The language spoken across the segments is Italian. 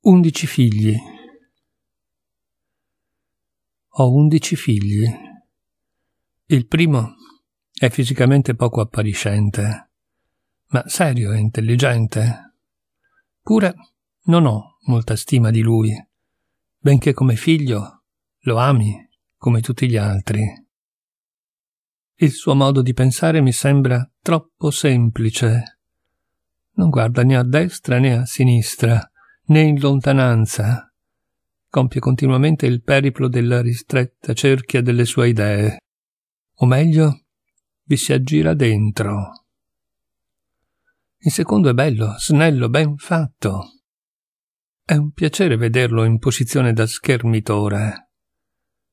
Undici figli. Ho undici figli. Il primo è fisicamente poco appariscente, ma serio e intelligente. Pure non ho molta stima di lui, benché come figlio lo ami come tutti gli altri. Il suo modo di pensare mi sembra troppo semplice. Non guarda né a destra né a sinistra né in lontananza. Compie continuamente il periplo della ristretta cerchia delle sue idee. O meglio, vi si aggira dentro. Il secondo è bello, snello, ben fatto. È un piacere vederlo in posizione da schermitore.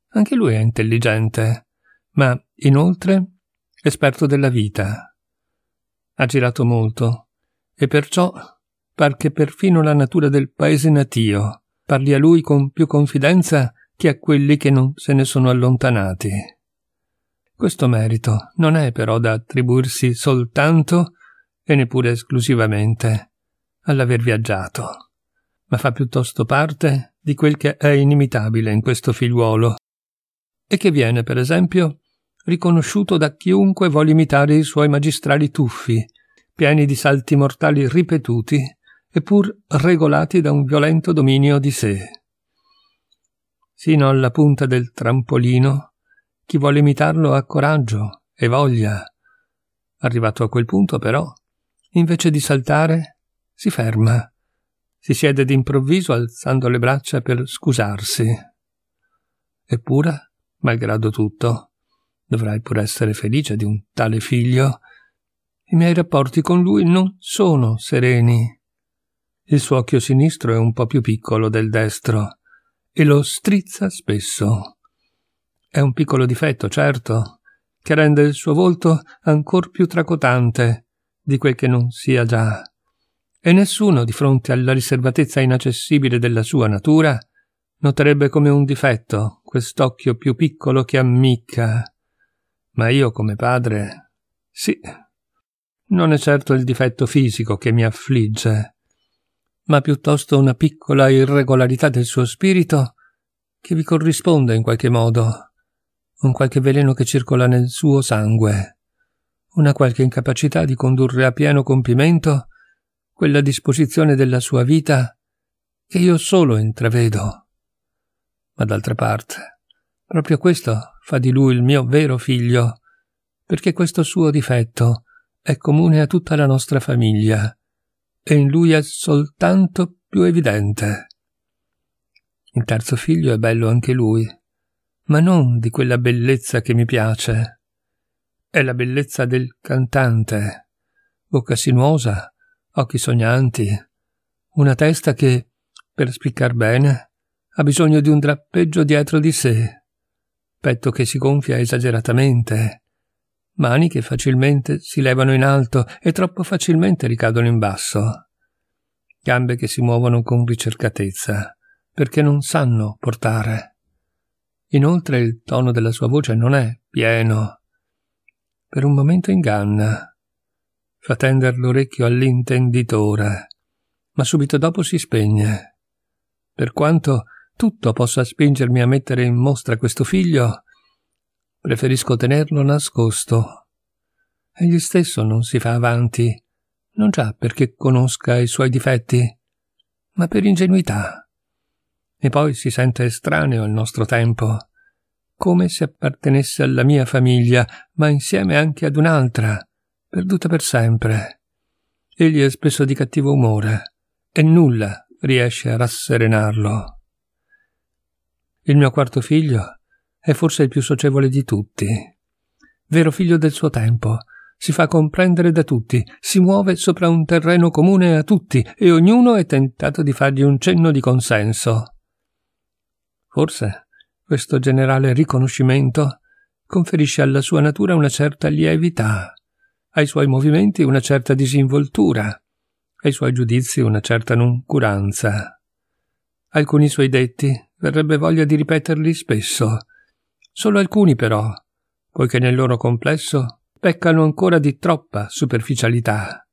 Anche lui è intelligente, ma inoltre esperto della vita. Ha girato molto e perciò par che perfino la natura del paese natio parli a lui con più confidenza che a quelli che non se ne sono allontanati. Questo merito non è però da attribuirsi soltanto e neppure esclusivamente all'aver viaggiato, ma fa piuttosto parte di quel che è inimitabile in questo figliuolo e che viene, per esempio, riconosciuto da chiunque vuole imitare i suoi magistrali tuffi, pieni di salti mortali ripetuti eppur regolati da un violento dominio di sé. Sino alla punta del trampolino, chi vuole imitarlo ha coraggio e voglia. Arrivato a quel punto, però, invece di saltare, si ferma. Si siede d'improvviso alzando le braccia per scusarsi. Eppure, malgrado tutto, dovrai pur essere felice di un tale figlio. I miei rapporti con lui non sono sereni. Il suo occhio sinistro è un po' più piccolo del destro e lo strizza spesso. È un piccolo difetto, certo, che rende il suo volto ancor più tracotante di quel che non sia già. E nessuno, di fronte alla riservatezza inaccessibile della sua natura, noterebbe come un difetto quest'occhio più piccolo che ammicca. Ma io, come padre, sì, non è certo il difetto fisico che mi affligge, ma piuttosto una piccola irregolarità del suo spirito che vi corrisponde in qualche modo, un qualche veleno che circola nel suo sangue, una qualche incapacità di condurre a pieno compimento quella disposizione della sua vita che io solo intravedo. Ma d'altra parte, proprio questo fa di lui il mio vero figlio, perché questo suo difetto è comune a tutta la nostra famiglia e in lui è soltanto più evidente. Il terzo figlio è bello anche lui, ma non di quella bellezza che mi piace. È la bellezza del cantante, bocca sinuosa, occhi sognanti, una testa che, per spiccar bene, ha bisogno di un drappeggio dietro di sé, petto che si gonfia esageratamente, mani che facilmente si levano in alto e troppo facilmente ricadono in basso, gambe che si muovono con ricercatezza, perché non sanno portare. Inoltre il tono della sua voce non è pieno. Per un momento inganna, fa tender l'orecchio all'intenditore, ma subito dopo si spegne. Per quanto tutto possa spingermi a mettere in mostra questo figlio, Preferisco tenerlo nascosto. Egli stesso non si fa avanti, non già perché conosca i suoi difetti, ma per ingenuità. E poi si sente estraneo al nostro tempo, come se appartenesse alla mia famiglia, ma insieme anche ad un'altra, perduta per sempre. Egli è spesso di cattivo umore, e nulla riesce a rasserenarlo. Il mio quarto figlio è forse il più socievole di tutti. Vero figlio del suo tempo, si fa comprendere da tutti, si muove sopra un terreno comune a tutti e ognuno è tentato di fargli un cenno di consenso. Forse questo generale riconoscimento conferisce alla sua natura una certa lievità, ai suoi movimenti una certa disinvoltura, ai suoi giudizi una certa noncuranza. Alcuni suoi detti verrebbe voglia di ripeterli spesso, Solo alcuni però, poiché nel loro complesso peccano ancora di troppa superficialità.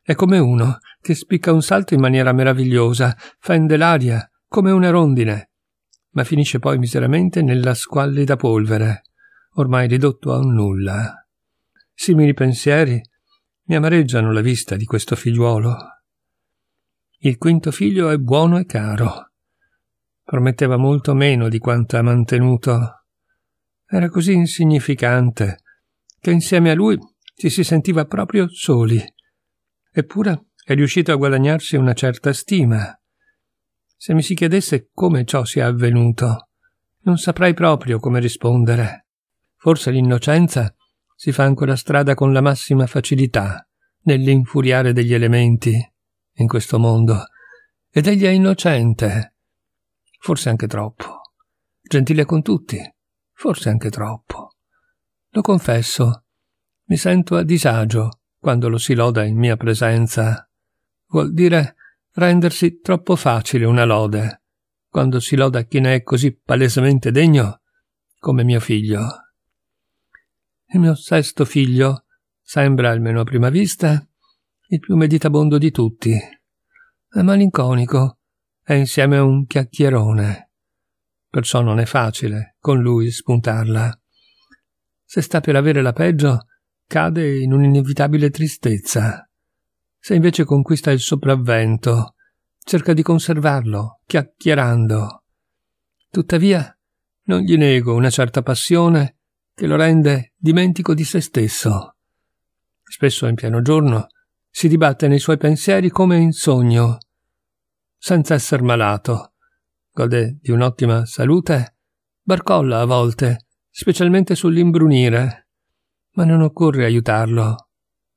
È come uno che spicca un salto in maniera meravigliosa, fende l'aria come una rondine, ma finisce poi miseramente nella squallida polvere, ormai ridotto a un nulla. Simili pensieri mi amareggiano la vista di questo figliuolo. Il quinto figlio è buono e caro. Prometteva molto meno di quanto ha mantenuto era così insignificante che insieme a lui ci si sentiva proprio soli. Eppure è riuscito a guadagnarsi una certa stima. Se mi si chiedesse come ciò sia avvenuto, non saprei proprio come rispondere. Forse l'innocenza si fa ancora strada con la massima facilità nell'infuriare degli elementi in questo mondo. Ed egli è innocente, forse anche troppo, gentile con tutti, forse anche troppo. Lo confesso, mi sento a disagio quando lo si loda in mia presenza. Vuol dire rendersi troppo facile una lode, quando si loda chi ne è così palesemente degno come mio figlio. Il mio sesto figlio sembra, almeno a prima vista, il più meditabondo di tutti. È malinconico, è insieme un chiacchierone perciò non è facile con lui spuntarla. Se sta per avere la peggio, cade in un'inevitabile tristezza. Se invece conquista il sopravvento, cerca di conservarlo, chiacchierando. Tuttavia, non gli nego una certa passione che lo rende dimentico di se stesso. Spesso in pieno giorno si dibatte nei suoi pensieri come in sogno, senza esser malato, gode di un'ottima salute, barcolla a volte, specialmente sull'imbrunire. Ma non occorre aiutarlo.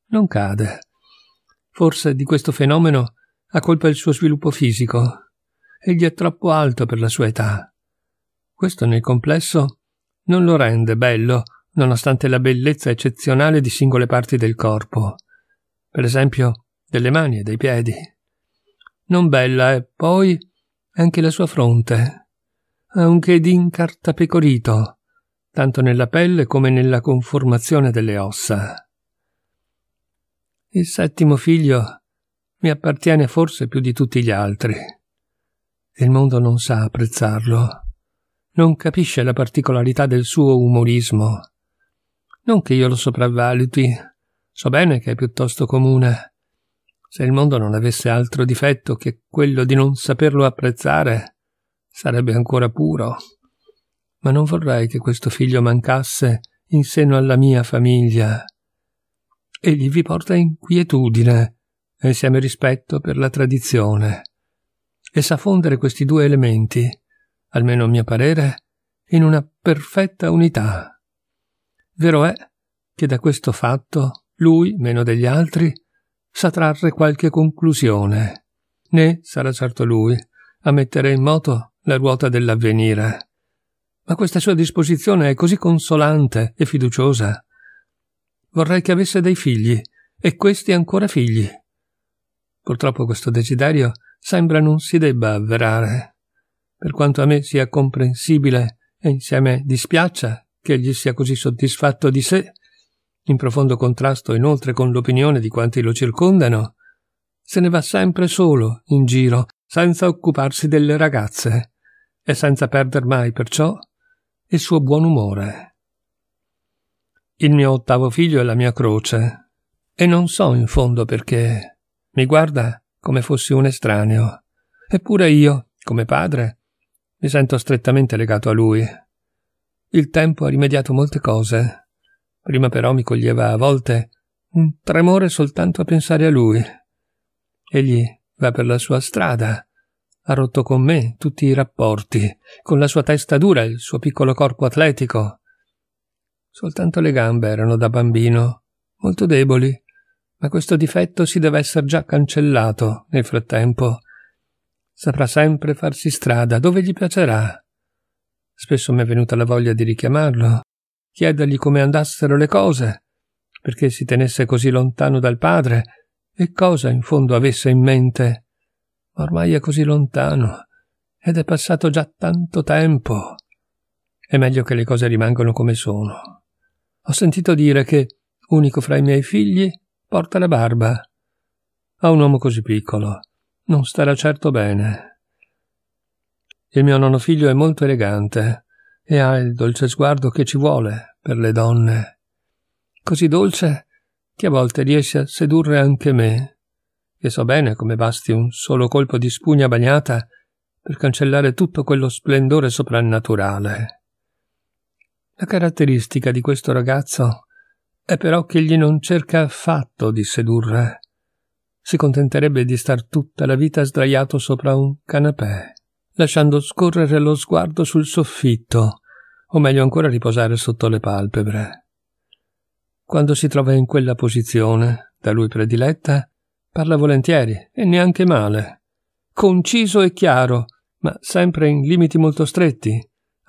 Non cade. Forse di questo fenomeno ha colpa il suo sviluppo fisico. Egli è troppo alto per la sua età. Questo nel complesso non lo rende bello, nonostante la bellezza eccezionale di singole parti del corpo, per esempio delle mani e dei piedi. Non bella è poi anche la sua fronte, ha un che di incartapecorito, tanto nella pelle come nella conformazione delle ossa. Il settimo figlio mi appartiene forse più di tutti gli altri. Il mondo non sa apprezzarlo, non capisce la particolarità del suo umorismo. Non che io lo sopravvaluti, so bene che è piuttosto comune, se il mondo non avesse altro difetto che quello di non saperlo apprezzare, sarebbe ancora puro. Ma non vorrei che questo figlio mancasse in seno alla mia famiglia. Egli vi porta inquietudine, insieme rispetto per la tradizione, e sa fondere questi due elementi, almeno a mio parere, in una perfetta unità. Vero è che da questo fatto lui, meno degli altri, sa trarre qualche conclusione, né sarà certo lui a mettere in moto la ruota dell'avvenire. Ma questa sua disposizione è così consolante e fiduciosa. Vorrei che avesse dei figli, e questi ancora figli. Purtroppo questo desiderio sembra non si debba avverare. Per quanto a me sia comprensibile e insieme dispiaccia che egli sia così soddisfatto di sé, in profondo contrasto inoltre con l'opinione di quanti lo circondano, se ne va sempre solo in giro, senza occuparsi delle ragazze e senza perder mai perciò il suo buon umore. Il mio ottavo figlio è la mia croce e non so in fondo perché mi guarda come fossi un estraneo, eppure io, come padre, mi sento strettamente legato a lui. Il tempo ha rimediato molte cose Prima però mi coglieva a volte un tremore soltanto a pensare a lui. Egli va per la sua strada, ha rotto con me tutti i rapporti, con la sua testa dura e il suo piccolo corpo atletico. Soltanto le gambe erano da bambino, molto deboli, ma questo difetto si deve essere già cancellato nel frattempo. Saprà sempre farsi strada dove gli piacerà. Spesso mi è venuta la voglia di richiamarlo, chiedergli come andassero le cose, perché si tenesse così lontano dal padre e cosa in fondo avesse in mente. ormai è così lontano ed è passato già tanto tempo. È meglio che le cose rimangano come sono. Ho sentito dire che, unico fra i miei figli, porta la barba. A un uomo così piccolo non starà certo bene. Il mio nonno figlio è molto elegante, e ha il dolce sguardo che ci vuole per le donne. Così dolce che a volte riesce a sedurre anche me, che so bene come basti un solo colpo di spugna bagnata per cancellare tutto quello splendore soprannaturale. La caratteristica di questo ragazzo è però che egli non cerca affatto di sedurre. Si contenterebbe di star tutta la vita sdraiato sopra un canapè lasciando scorrere lo sguardo sul soffitto, o meglio ancora riposare sotto le palpebre. Quando si trova in quella posizione, da lui prediletta, parla volentieri e neanche male. Conciso e chiaro, ma sempre in limiti molto stretti.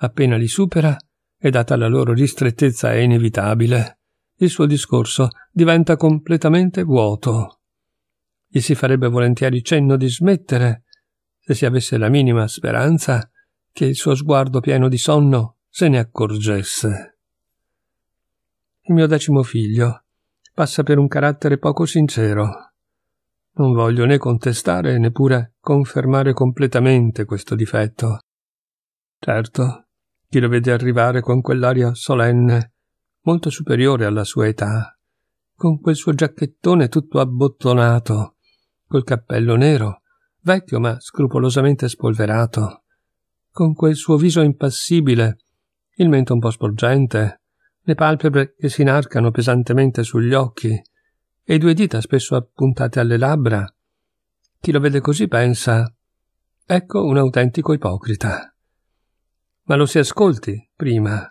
Appena li supera, e data la loro ristrettezza è inevitabile, il suo discorso diventa completamente vuoto. Gli si farebbe volentieri cenno di smettere, e se avesse la minima speranza che il suo sguardo pieno di sonno se ne accorgesse. Il mio decimo figlio passa per un carattere poco sincero. Non voglio né contestare né pure confermare completamente questo difetto. Certo, chi lo vede arrivare con quell'aria solenne, molto superiore alla sua età, con quel suo giacchettone tutto abbottonato, col cappello nero vecchio ma scrupolosamente spolverato, con quel suo viso impassibile, il mento un po' sporgente, le palpebre che si inarcano pesantemente sugli occhi e due dita spesso appuntate alle labbra. Chi lo vede così pensa ecco un autentico ipocrita. Ma lo si ascolti prima.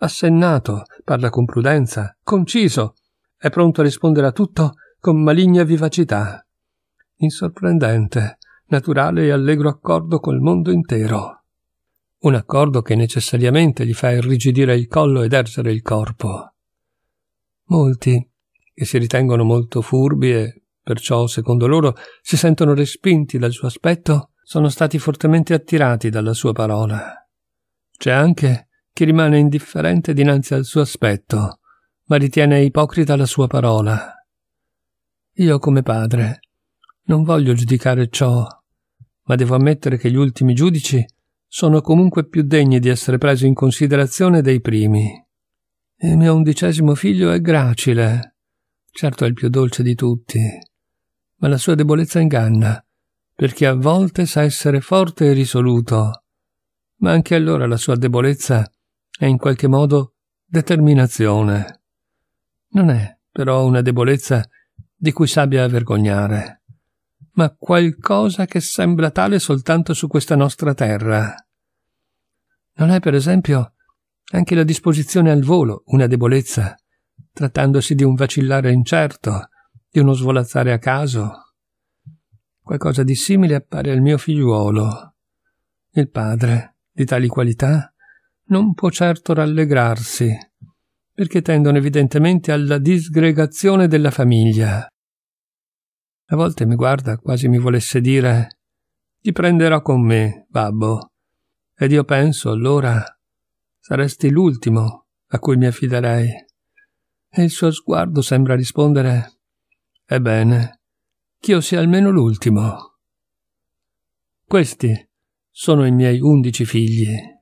Assennato, parla con prudenza, conciso, è pronto a rispondere a tutto con maligna vivacità. Insorprendente, naturale e allegro accordo col mondo intero. Un accordo che necessariamente gli fa irrigidire il collo ed ergere il corpo. Molti, che si ritengono molto furbi e perciò, secondo loro, si sentono respinti dal suo aspetto, sono stati fortemente attirati dalla sua parola. C'è anche chi rimane indifferente dinanzi al suo aspetto, ma ritiene ipocrita la sua parola. Io come padre non voglio giudicare ciò ma devo ammettere che gli ultimi giudici sono comunque più degni di essere presi in considerazione dei primi. Il mio undicesimo figlio è gracile. Certo è il più dolce di tutti, ma la sua debolezza inganna, perché a volte sa essere forte e risoluto, ma anche allora la sua debolezza è in qualche modo determinazione. Non è però una debolezza di cui s'abbia a vergognare ma qualcosa che sembra tale soltanto su questa nostra terra. Non è, per esempio, anche la disposizione al volo una debolezza, trattandosi di un vacillare incerto, di uno svolazzare a caso? Qualcosa di simile appare al mio figliuolo. Il padre, di tali qualità, non può certo rallegrarsi, perché tendono evidentemente alla disgregazione della famiglia. A volte mi guarda quasi mi volesse dire ti prenderò con me, babbo. Ed io penso, allora, saresti l'ultimo a cui mi affiderei. E il suo sguardo sembra rispondere Ebbene, ch'io sia almeno l'ultimo. Questi sono i miei undici figli.